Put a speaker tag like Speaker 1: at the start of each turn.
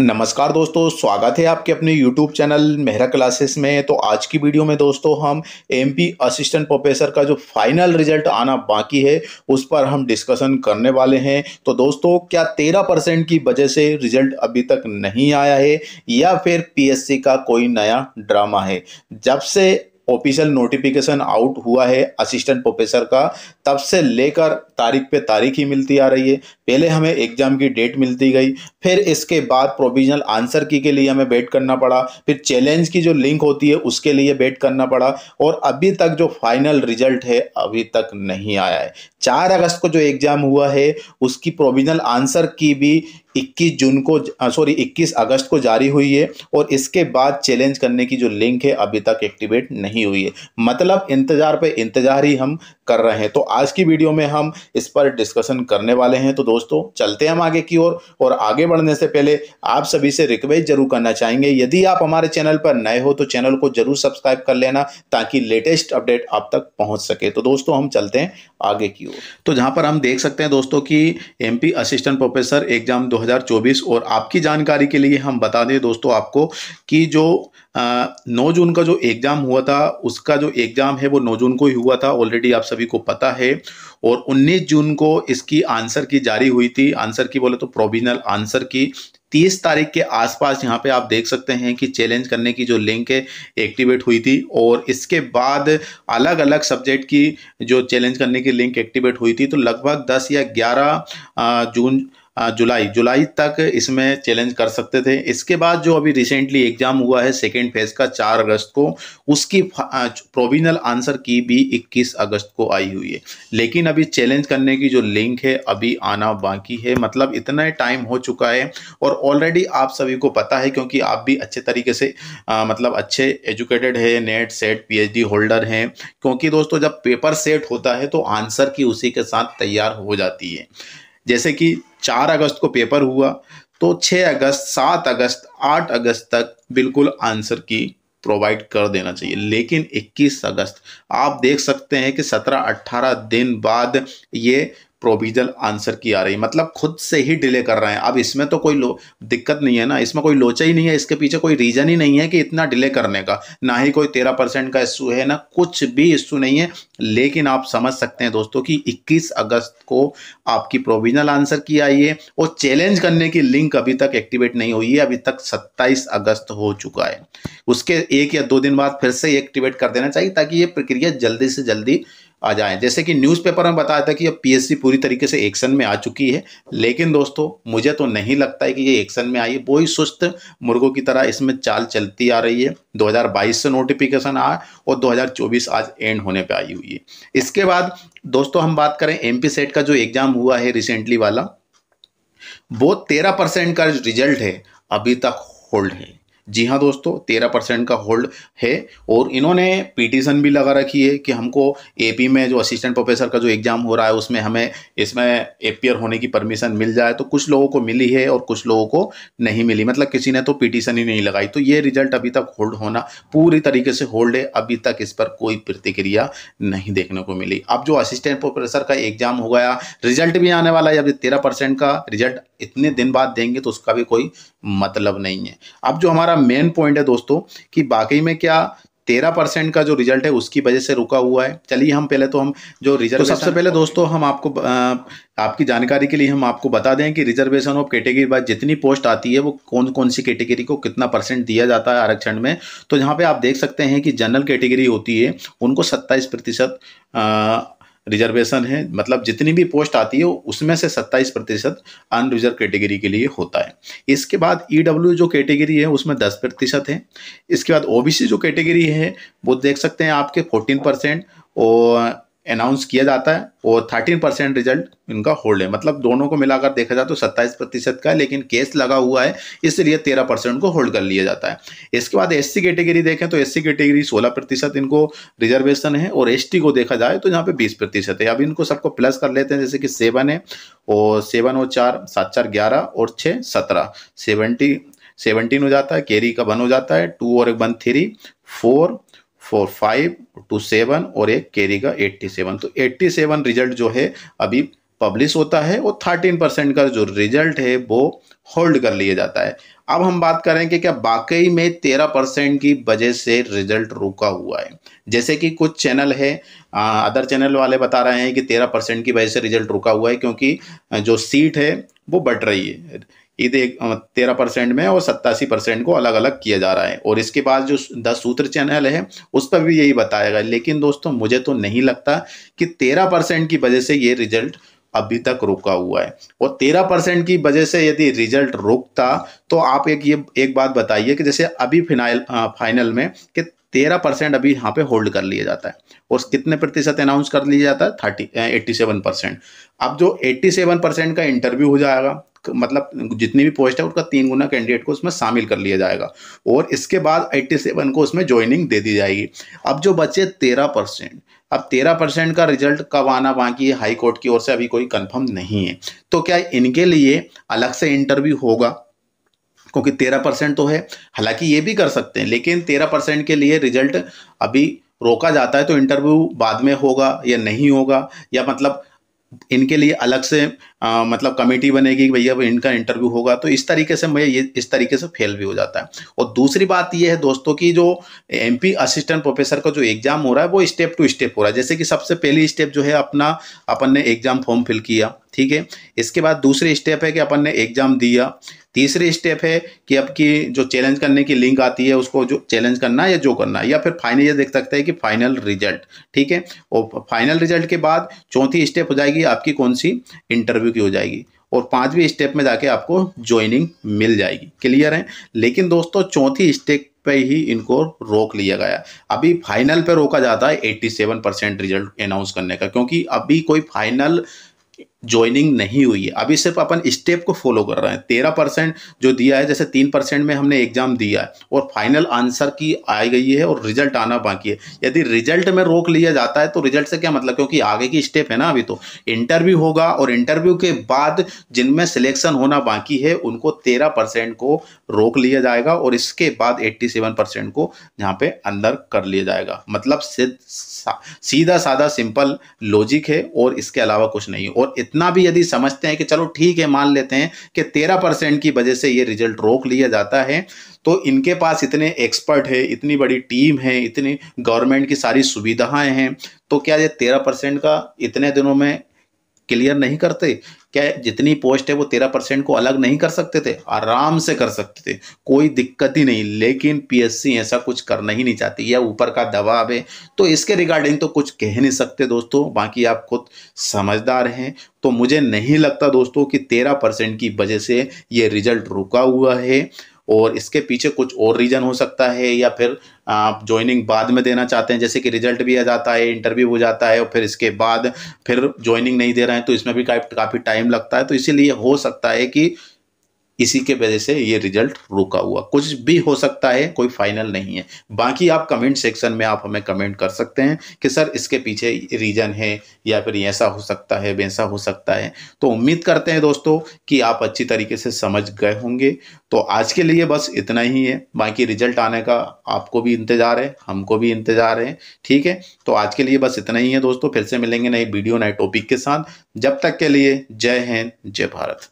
Speaker 1: नमस्कार दोस्तों स्वागत है आपके अपने यूट्यूब चैनल मेहरा क्लासेस में तो आज की वीडियो में दोस्तों हम पी असिस्टेंट प्रोफेसर का जो फाइनल रिजल्ट आना बाकी है उस पर हम डिस्कशन करने वाले हैं तो दोस्तों क्या तेरह परसेंट की वजह से रिजल्ट अभी तक नहीं आया है या फिर पी का कोई नया ड्रामा है जब से ऑफिशियल नोटिफिकेशन आउट हुआ है असिस्टेंट प्रोफेसर का तब से लेकर तारीख पे तारीख ही मिलती आ रही है पहले हमें एग्ज़ाम की डेट मिलती गई फिर इसके बाद प्रोविजनल आंसर की के लिए हमें वेट करना पड़ा फिर चैलेंज की जो लिंक होती है उसके लिए वेट करना पड़ा और अभी तक जो फाइनल रिजल्ट है अभी तक नहीं आया है चार अगस्त को जो एग्ज़ाम हुआ है उसकी प्रोविजनल आंसर की भी 21 जून को सॉरी 21 अगस्त को जारी हुई है और इसके बाद चैलेंज करने की जो लिंक है अभी तक एक्टिवेट नहीं हुई है मतलब इंतज़ार पे इंतज़ार ही हम कर रहे हैं तो आज की वीडियो में हम इस पर डिस्कशन करने वाले हैं तो दोस्तों दोस्तों चलते हम आगे की ओर और, और आगे बढ़ने से पहले आप सभी से रिक्वेस्ट जरूर करना चाहेंगे यदि आप हमारे चैनल पर नए हो तो चैनल को जरूर सब्सक्राइब कर लेना ताकि लेटेस्ट अपडेट आप तक पहुंच सके तो दोस्तों हम चलते हैं आगे की ओर तो जहां पर हम देख सकते हैं दोस्तों की एमपी असिस्टेंट प्रोफेसर एग्जाम दो और आपकी जानकारी के लिए हम बता दें दोस्तों आपको कि जो नौ जून का जो एग्ज़ाम हुआ था उसका जो एग्ज़ाम है वो नौ जून को ही हुआ था ऑलरेडी आप सभी को पता है और 19 जून को इसकी आंसर की जारी हुई थी आंसर की बोले तो प्रोविजनल आंसर की तीस तारीख के आसपास यहाँ पे आप देख सकते हैं कि चैलेंज करने की जो लिंक है एक्टिवेट हुई थी और इसके बाद अलग अलग सब्जेक्ट की जो चैलेंज करने की लिंक एक्टिवेट हुई थी तो लगभग दस या ग्यारह जून जुलाई जुलाई तक इसमें चैलेंज कर सकते थे इसके बाद जो अभी रिसेंटली एग्ज़ाम हुआ है सेकेंड फेज़ का चार अगस्त को उसकी प्रोविजनल आंसर की भी इक्कीस अगस्त को आई हुई है लेकिन अभी चैलेंज करने की जो लिंक है अभी आना बाकी है मतलब इतना टाइम हो चुका है और ऑलरेडी आप सभी को पता है क्योंकि आप भी अच्छे तरीके से आ, मतलब अच्छे एजुकेटेड है नेट सेट पी होल्डर हैं क्योंकि दोस्तों जब पेपर सेट होता है तो आंसर की उसी के साथ तैयार हो जाती है जैसे कि चार अगस्त को पेपर हुआ तो छः अगस्त सात अगस्त आठ अगस्त तक बिल्कुल आंसर की प्रोवाइड कर देना चाहिए लेकिन 21 अगस्त आप देख सकते हैं कि 17-18 दिन बाद ये प्रोविजनल आंसर की आ रही है मतलब खुद से ही डिले कर रहे हैं अब इसमें तो कोई दिक्कत नहीं है ना इसमें कोई लोचा ही नहीं है इसके पीछे कोई रीज़न ही नहीं है कि इतना डिले करने का ना ही कोई तेरह परसेंट का इशू है ना कुछ भी इशू नहीं है लेकिन आप समझ सकते हैं दोस्तों कि 21 अगस्त को आपकी प्रोविजनल आंसर की आई है और चैलेंज करने की लिंक अभी तक एक्टिवेट नहीं हुई है अभी तक सत्ताईस अगस्त हो चुका है उसके एक या दो दिन बाद फिर से एक्टिवेट कर देना चाहिए ताकि ये प्रक्रिया जल्दी से जल्दी आ जाएं जैसे कि न्यूज़पेपर में बताया था कि अब पीएससी पूरी तरीके से एक्शन में आ चुकी है लेकिन दोस्तों मुझे तो नहीं लगता है कि ये एक्शन में आई है वही सुस्त मुर्गों की तरह इसमें चाल चलती आ रही है 2022 से नोटिफिकेशन आया और 2024 आज एंड होने पर आई हुई है इसके बाद दोस्तों हम बात करें एम सेट का जो एग्ज़ाम हुआ है रिसेंटली वाला वो तेरह परसेंट का रिजल्ट है अभी तक होल्ड है जी हाँ दोस्तों तेरह परसेंट का होल्ड है और इन्होंने पिटीशन भी लगा रखी है कि हमको एपी में जो असिस्टेंट प्रोफेसर का जो एग्ज़ाम हो रहा है उसमें हमें इसमें एपियर होने की परमिशन मिल जाए तो कुछ लोगों को मिली है और कुछ लोगों को नहीं मिली मतलब किसी ने तो पिटीशन ही नहीं लगाई तो ये रिजल्ट अभी तक होल्ड होना पूरी तरीके से होल्ड है अभी तक इस पर कोई प्रतिक्रिया नहीं देखने को मिली अब जो असिस्टेंट प्रोफेसर का एग्ज़ाम हो गया रिजल्ट भी आने वाला है अभी तेरह का रिजल्ट इतने दिन बाद देंगे तो उसका भी कोई मतलब नहीं है अब जो हमारा मेन पॉइंट है दोस्तों कि बाकी में क्या तेरह परसेंट का जो रिजल्ट है उसकी वजह से रुका हुआ है चलिए हम पहले तो हम जो रिजर्व तो सबसे पहले दोस्तों हम आपको आपकी जानकारी के लिए हम आपको बता दें कि रिजर्वेशन ऑफ कैटेगरी बाद जितनी पोस्ट आती है वो कौन कौन सी कैटेगरी को कितना परसेंट दिया जाता है आरक्षण में तो यहाँ पे आप देख सकते हैं कि जनरल कैटेगरी होती है उनको सत्ताईस प्रतिशत रिजर्वेशन है मतलब जितनी भी पोस्ट आती है उसमें से 27 प्रतिशत अनरिजर्व कैटेगरी के लिए होता है इसके बाद ई e जो कैटेगरी है उसमें 10 प्रतिशत है इसके बाद ओबीसी जो कैटेगरी है वो देख सकते हैं आपके 14 परसेंट और अनाउंस किया जाता है और 13 परसेंट रिजल्ट इनका होल्ड है मतलब दोनों को मिलाकर देखा जाए तो 27 प्रतिशत का है लेकिन केस लगा हुआ है इसलिए 13 परसेंट को होल्ड कर लिया जाता है इसके बाद एससी कैटेगरी देखें तो एससी कैटेगरी 16 प्रतिशत इनको रिजर्वेशन है और एसटी को देखा जाए तो यहाँ पे 20 प्रतिशत है अब इनको सबको प्लस कर लेते हैं जैसे कि सेवन है और सेवन और चार सात चार ग्यारह और छः सत्रह सेवनटी सेवनटीन हो जाता है कैरी का वन हो जाता है टू और एक one three four four five two seven और एक कैरी का एट्टी सेवन तो एट्टी सेवन रिजल्ट जो है अभी पब्लिश होता है और थर्टीन परसेंट का जो रिजल्ट है वो होल्ड कर लिया जाता है अब हम बात करें कि क्या वाकई में तेरह परसेंट की वजह से रिजल्ट रुका हुआ है जैसे कि कुछ चैनल है अदर चैनल वाले बता रहे हैं कि तेरह परसेंट की वजह से रिजल्ट रुका हुआ है क्योंकि जो सीट है वो बढ़ रही है ये तेरह परसेंट में और सत्तासी परसेंट को अलग अलग किया जा रहा है और इसके बाद जो दस सूत्र चैनल है उस पर भी यही बताया गया लेकिन दोस्तों मुझे तो नहीं लगता कि तेरह परसेंट की वजह से ये रिजल्ट अभी तक रुका हुआ है और तेरह परसेंट की वजह से यदि रिजल्ट रुकता तो आप एक ये एक बात बताइए कि जैसे अभी फिनाइल फाइनल में कि तेरह परसेंट अभी यहाँ पे होल्ड कर लिया जाता है और कितने प्रतिशत अनाउंस कर लिया जाता है थर्टी एट्टी सेवन परसेंट अब जो एट्टी सेवन परसेंट का इंटरव्यू हो जाएगा मतलब जितनी भी पोस्ट है उसका तीन गुना कैंडिडेट को उसमें शामिल कर लिया जाएगा और इसके बाद एट्टी सेवन को उसमें ज्वाइनिंग दे दी जाएगी अब जो बचे तेरह परसेंट अब तेरह परसेंट का रिजल्ट कब आना बाकी है हाई कोर्ट की ओर से अभी कोई कंफर्म नहीं है तो क्या इनके लिए अलग से इंटरव्यू होगा क्योंकि तेरह परसेंट तो है हालांकि ये भी कर सकते हैं लेकिन तेरह परसेंट के लिए रिजल्ट अभी रोका जाता है तो इंटरव्यू बाद में होगा या नहीं होगा या मतलब इनके लिए अलग से आ, मतलब कमेटी बनेगी कि भैया इनका इंटरव्यू होगा तो इस तरीके से मैं ये इस तरीके से फेल भी हो जाता है और दूसरी बात ये है दोस्तों की जो एमपी असिस्टेंट प्रोफेसर का जो एग्ज़ाम हो रहा है वो स्टेप टू स्टेप हो रहा है जैसे कि सबसे पहली स्टेप जो है अपना अपन ने एग्ज़ाम फॉर्म फिल किया ठीक है इसके बाद दूसरी स्टेप है कि अपन ने एग्ज़ाम दिया तीसरे स्टेप है कि आपकी जो चैलेंज करने की लिंक आती है उसको जो चैलेंज करना है या जो करना है या फिर फाइनल ये देख सकते हैं कि फाइनल रिजल्ट ठीक है और फाइनल रिजल्ट के बाद चौथी स्टेप हो जाएगी आपकी कौन सी इंटरव्यू की हो जाएगी और पांचवी स्टेप में जाके आपको ज्वाइनिंग मिल जाएगी क्लियर है लेकिन दोस्तों चौथी स्टेप पे ही इनको रोक लिया गया अभी फाइनल पे रोका जाता है 87 परसेंट रिजल्ट अनाउंस करने का क्योंकि अभी कोई फाइनल ज्वाइनिंग नहीं हुई है अभी सिर्फ अपन स्टेप को फॉलो कर रहे हैं तेरह परसेंट जो दिया है जैसे तीन परसेंट में हमने एग्जाम दिया है और फाइनल आंसर की आ गई है और रिजल्ट आना बाकी है यदि रिजल्ट में रोक लिया जाता है तो रिजल्ट से क्या मतलब क्योंकि आगे की स्टेप है ना अभी तो इंटरव्यू होगा और इंटरव्यू के बाद जिनमें सिलेक्शन होना बाकी है उनको तेरह परसेंट को रोक लिया जाएगा और इसके बाद एट्टी सेवन परसेंट को यहाँ पे अंदर कर लिया जाएगा मतलब सीधा साधा सिंपल लॉजिक है और इसके अलावा कुछ नहीं और इतना भी यदि समझते हैं कि चलो ठीक है मान लेते हैं कि तेरह परसेंट की वजह से ये रिजल्ट रोक लिया जाता है तो इनके पास इतने एक्सपर्ट है इतनी बड़ी टीम है इतनी गवर्नमेंट की सारी सुविधाएं हैं तो क्या ये तेरह परसेंट का इतने दिनों में क्लियर नहीं करते क्या जितनी पोस्ट है वो तेरह परसेंट को अलग नहीं कर सकते थे आराम से कर सकते थे कोई दिक्कत ही नहीं लेकिन पीएससी ऐसा कुछ करना ही नहीं चाहती या ऊपर का दबाव है तो इसके रिगार्डिंग तो कुछ कह नहीं सकते दोस्तों बाकी आप खुद समझदार हैं तो मुझे नहीं लगता दोस्तों कि तेरह परसेंट की वजह से ये रिजल्ट रुका हुआ है और इसके पीछे कुछ और रीज़न हो सकता है या फिर आप ज्वाइनिंग बाद में देना चाहते हैं जैसे कि रिजल्ट भी आ जाता है इंटरव्यू हो जाता है और फिर इसके बाद फिर ज्वाइनिंग नहीं दे रहे हैं तो इसमें भी काफ़ी टाइम लगता है तो इसीलिए हो सकता है कि इसी के वजह से ये रिजल्ट रुका हुआ कुछ भी हो सकता है कोई फाइनल नहीं है बाकी आप कमेंट सेक्शन में आप हमें कमेंट कर सकते हैं कि सर इसके पीछे रीजन है या फिर ऐसा हो सकता है वैसा हो सकता है तो उम्मीद करते हैं दोस्तों कि आप अच्छी तरीके से समझ गए होंगे तो आज के लिए बस इतना ही है बाकी रिजल्ट आने का आपको भी इंतज़ार है हमको भी इंतज़ार है ठीक है तो आज के लिए बस इतना ही है दोस्तों फिर से मिलेंगे नई वीडियो नए टॉपिक के साथ जब तक के लिए जय हिंद जय भारत